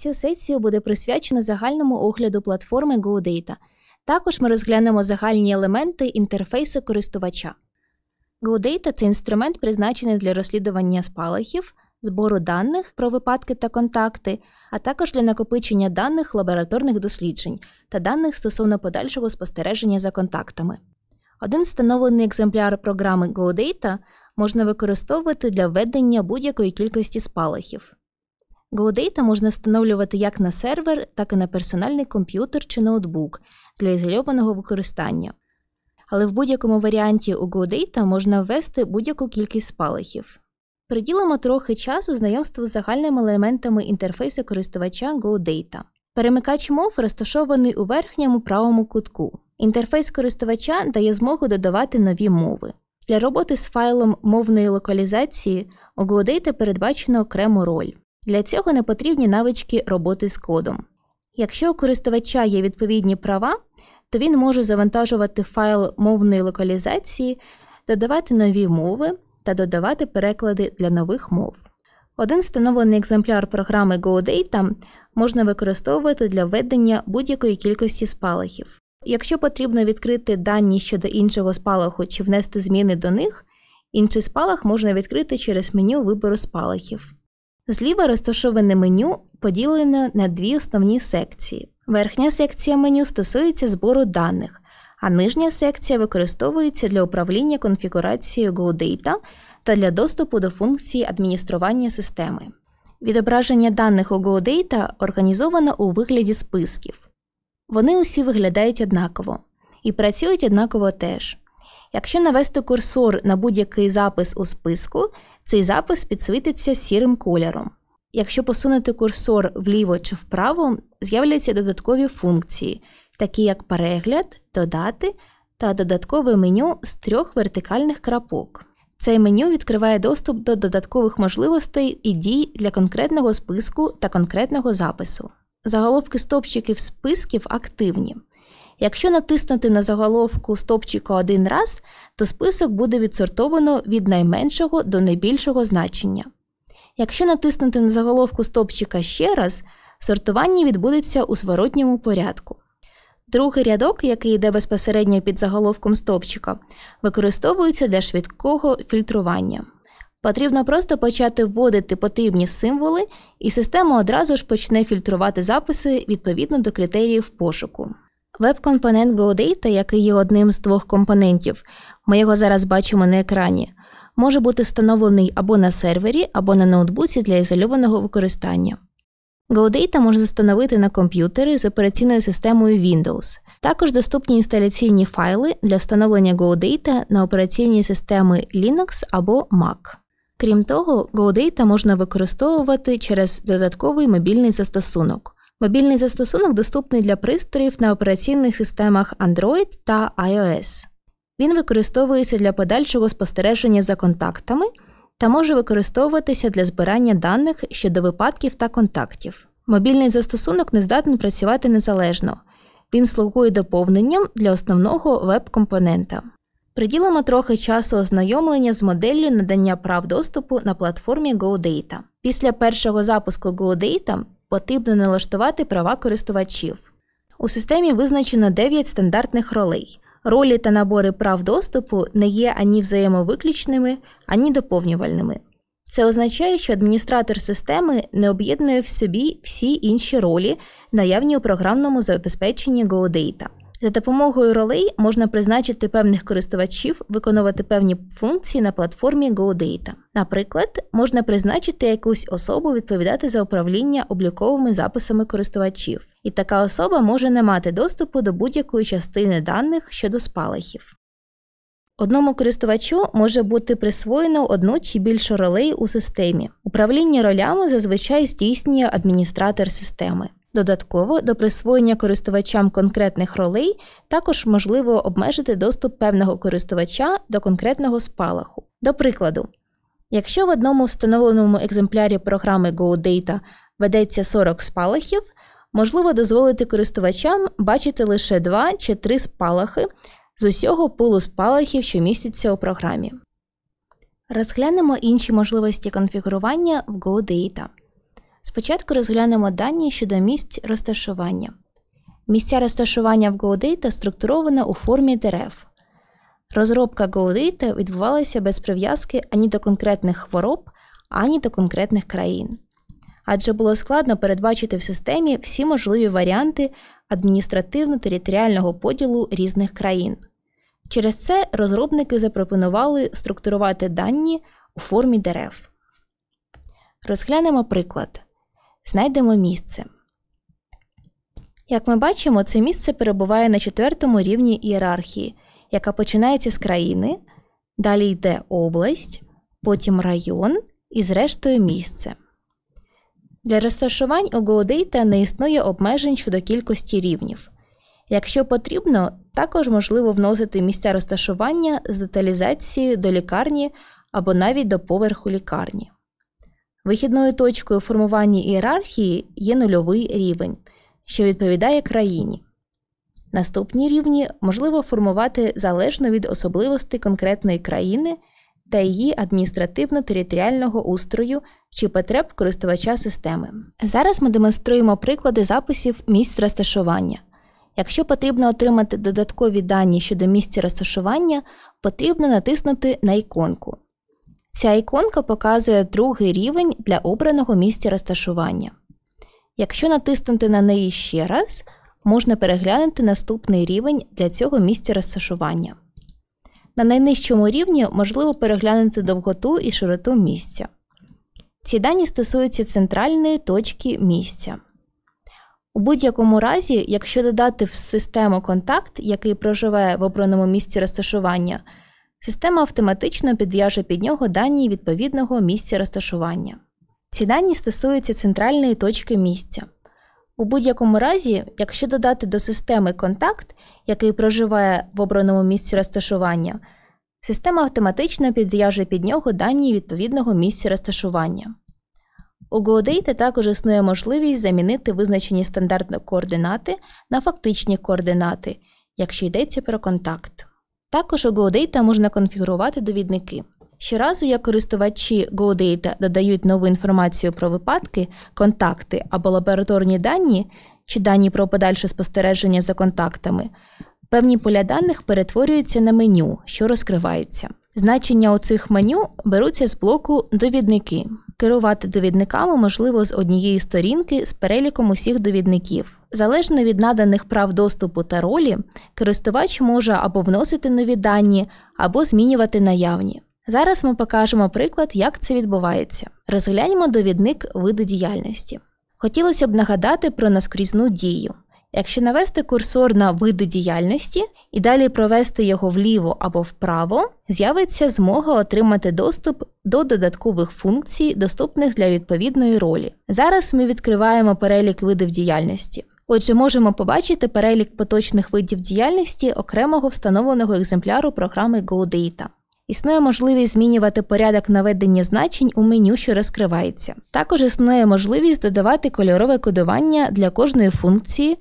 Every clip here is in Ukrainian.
Цю сесію буде присвячено загальному огляду платформи GoData. Також ми розглянемо загальні елементи інтерфейсу користувача. GoData – це інструмент, призначений для розслідування спалахів, збору даних про випадки та контакти, а також для накопичення даних лабораторних досліджень та даних стосовно подальшого спостереження за контактами. Один встановлений екземпляр програми GoData можна використовувати для введення будь-якої кількості спалахів. GoData можна встановлювати як на сервер, так і на персональний комп'ютер чи ноутбук для ізольованого використання. Але в будь-якому варіанті у GoData можна ввести будь-яку кількість спалахів. Приділимо трохи часу знайомству з загальними елементами інтерфейсу користувача GoData. Перемикач мов розташований у верхньому правому кутку. Інтерфейс користувача дає змогу додавати нові мови. Для роботи з файлом мовної локалізації у GoData передбачено окрему роль. Для цього не потрібні навички роботи з кодом. Якщо у користувача є відповідні права, то він може завантажувати файл мовної локалізації, додавати нові мови та додавати переклади для нових мов. Один встановлений екземпляр програми GoData можна використовувати для введення будь-якої кількості спалахів. Якщо потрібно відкрити дані щодо іншого спалаху чи внести зміни до них, інший спалах можна відкрити через меню вибору спалахів. Зліва розташоване меню поділене на дві основні секції. Верхня секція меню стосується збору даних, а нижня секція використовується для управління конфігурацією GoData та для доступу до функції адміністрування системи. Відображення даних у GoData організовано у вигляді списків. Вони усі виглядають однаково і працюють однаково теж. Якщо навести курсор на будь-який запис у списку, цей запис підсвітиться сірим кольором. Якщо посунути курсор вліво чи вправо, з'являться додаткові функції, такі як перегляд, додати та додаткове меню з трьох вертикальних крапок. Це меню відкриває доступ до додаткових можливостей і дій для конкретного списку та конкретного запису. Заголовки стопчиків списків активні. Якщо натиснути на заголовку стопчика один раз, то список буде відсортовано від найменшого до найбільшого значення. Якщо натиснути на заголовку стопчика ще раз, сортування відбудеться у зворотньому порядку. Другий рядок, який йде безпосередньо під заголовком стопчика, використовується для швидкого фільтрування. Потрібно просто почати вводити потрібні символи, і система одразу ж почне фільтрувати записи відповідно до критеріїв пошуку. Веб-компонент GoData, який є одним з двох компонентів, ми його зараз бачимо на екрані, може бути встановлений або на сервері, або на ноутбуці для ізольованого використання. GoData можна встановити на комп'ютери з операційною системою Windows. Також доступні інсталяційні файли для встановлення GoData на операційні системи Linux або Mac. Крім того, GoData можна використовувати через додатковий мобільний застосунок. Мобільний застосунок доступний для пристроїв на операційних системах Android та iOS. Він використовується для подальшого спостереження за контактами та може використовуватися для збирання даних щодо випадків та контактів. Мобільний застосунок не здатний працювати незалежно. Він слугує доповненням для основного веб-компонента. Приділимо трохи часу ознайомлення з моделлю надання прав доступу на платформі GoData. Після першого запуску GoData потрібно налаштувати права користувачів. У системі визначено 9 стандартних ролей. Ролі та набори прав доступу не є ані взаємовиключними, ані доповнювальними. Це означає, що адміністратор системи не об'єднує в собі всі інші ролі, наявні у програмному забезпеченні GoData. За допомогою ролей можна призначити певних користувачів виконувати певні функції на платформі GoData. Наприклад, можна призначити якусь особу відповідати за управління обліковими записами користувачів, і така особа може не мати доступу до будь-якої частини даних щодо спалахів. Одному користувачу може бути присвоєно одну чи більше ролей у системі. Управління ролями зазвичай здійснює адміністратор системи. Додатково до присвоєння користувачам конкретних ролей також можливо обмежити доступ певного користувача до конкретного спалаху. До прикладу, якщо в одному встановленому екземплярі програми GoData ведеться 40 спалахів, можливо дозволити користувачам бачити лише 2 чи 3 спалахи з усього пулу спалахів, що містяться у програмі. Розглянемо інші можливості конфігурування в GoData. Спочатку розглянемо дані щодо місць розташування. Місця розташування в GoData структуровано у формі дерев. Розробка GoData відбувалася без прив'язки ані до конкретних хвороб, ані до конкретних країн. Адже було складно передбачити в системі всі можливі варіанти адміністративно-територіального поділу різних країн. Через це розробники запропонували структурувати дані у формі дерев. Розглянемо приклад знайдемо місце. Як ми бачимо, це місце перебуває на четвертому рівні ієрархії, яка починається з країни, далі йде область, потім район і зрештою місце. Для розташувань у Гоудейта не існує обмежень щодо кількості рівнів. Якщо потрібно, також можливо вносити місця розташування з деталізацією до лікарні або навіть до поверху лікарні. Вихідною точкою формування ієрархії є нульовий рівень, що відповідає країні. Наступні рівні можливо формувати залежно від особливостей конкретної країни та її адміністративно-територіального устрою чи потреб користувача системи. Зараз ми демонструємо приклади записів місць розташування. Якщо потрібно отримати додаткові дані щодо місця розташування, потрібно натиснути на іконку. Ця іконка показує другий рівень для обраного місця розташування. Якщо натиснути на неї ще раз, можна переглянути наступний рівень для цього місця розташування. На найнижчому рівні можливо переглянути довготу і широту місця. Ці дані стосуються центральної точки місця. У будь-якому разі, якщо додати в систему контакт, який проживає в обраному місці розташування, Система автоматично підв'яже під нього дані відповідного місця розташування. Ці дані стосуються центральної точки місця. У будь-якому разі, якщо додати до системи контакт, який проживає в обраному місці розташування, система автоматично підв'яже під нього дані відповідного місця розташування. У GoData також існує можливість замінити визначені стандартно координати на фактичні координати, якщо йдеться про контакт. Також у GoData можна конфігурувати довідники. Щоразу, як користувачі GoData додають нову інформацію про випадки, контакти або лабораторні дані чи дані про подальше спостереження за контактами, певні поля даних перетворюються на меню, що розкривається. Значення у цих меню беруться з блоку довідники керувати довідниками можливо з однієї сторінки з переліком усіх довідників. Залежно від наданих прав доступу та ролі, користувач може або вносити нові дані, або змінювати наявні. Зараз ми покажемо приклад, як це відбувається. Розгляньмо довідник виду діяльності. Хотілося б нагадати про наскрізну дію. Якщо навести курсор на види діяльності і далі провести його вліво або вправо, з'явиться змога отримати доступ до додаткових функцій, доступних для відповідної ролі. Зараз ми відкриваємо перелік видів діяльності. Отже, можемо побачити перелік поточних видів діяльності окремого встановленого екземпляру програми GoData. Існує можливість змінювати порядок наведення значень у меню, що розкривається. Також існує можливість додавати кольорове кодування для кожної функції,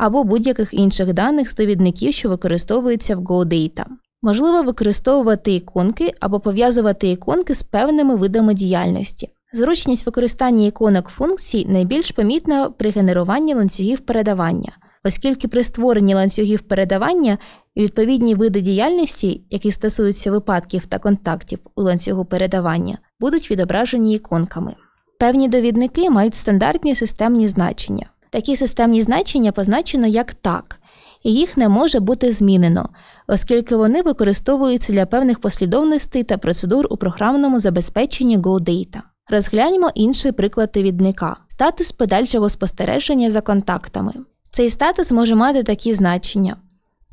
або будь-яких інших даних з довідників, що використовуються в GoData. Можливо використовувати іконки або пов'язувати іконки з певними видами діяльності. Зручність використання іконок функцій найбільш помітна при генеруванні ланцюгів передавання, оскільки при створенні ланцюгів передавання відповідні види діяльності, які стосуються випадків та контактів у ланцюгу передавання, будуть відображені іконками. Певні довідники мають стандартні системні значення. Такі системні значення позначено як так, і їх не може бути змінено, оскільки вони використовуються для певних послідовностей та процедур у програмному забезпеченні GoData. Розгляньмо інший приклад довідника статус подальшого спостереження за контактами. Цей статус може мати такі значення: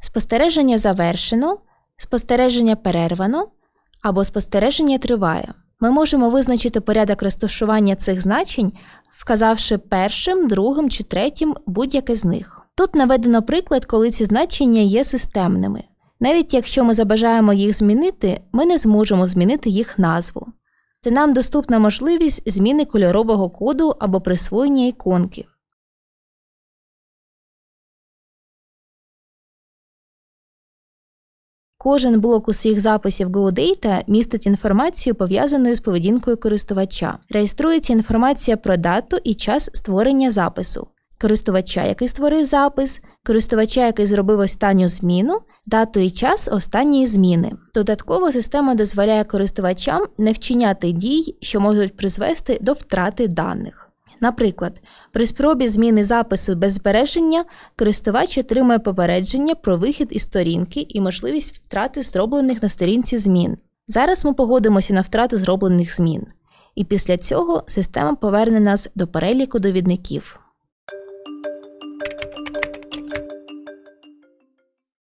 спостереження завершено, спостереження перервано або спостереження триває. Ми можемо визначити порядок розташування цих значень, вказавши першим, другим чи третім будь-яке з них. Тут наведено приклад, коли ці значення є системними. Навіть якщо ми забажаємо їх змінити, ми не зможемо змінити їх назву. та нам доступна можливість зміни кольорового коду або присвоєння іконки. Кожен блок усіх записів GoData містить інформацію пов'язаною з поведінкою користувача. Реєструється інформація про дату і час створення запису, користувача, який створив запис, користувача, який зробив останню зміну, дату і час останньої зміни. Додатково система дозволяє користувачам не вчиняти дій, що можуть призвести до втрати даних. Наприклад, при спробі зміни запису без збереження користувач отримує попередження про вихід із сторінки і можливість втрати зроблених на сторінці змін. Зараз ми погодимося на втрату зроблених змін, і після цього система поверне нас до переліку довідників.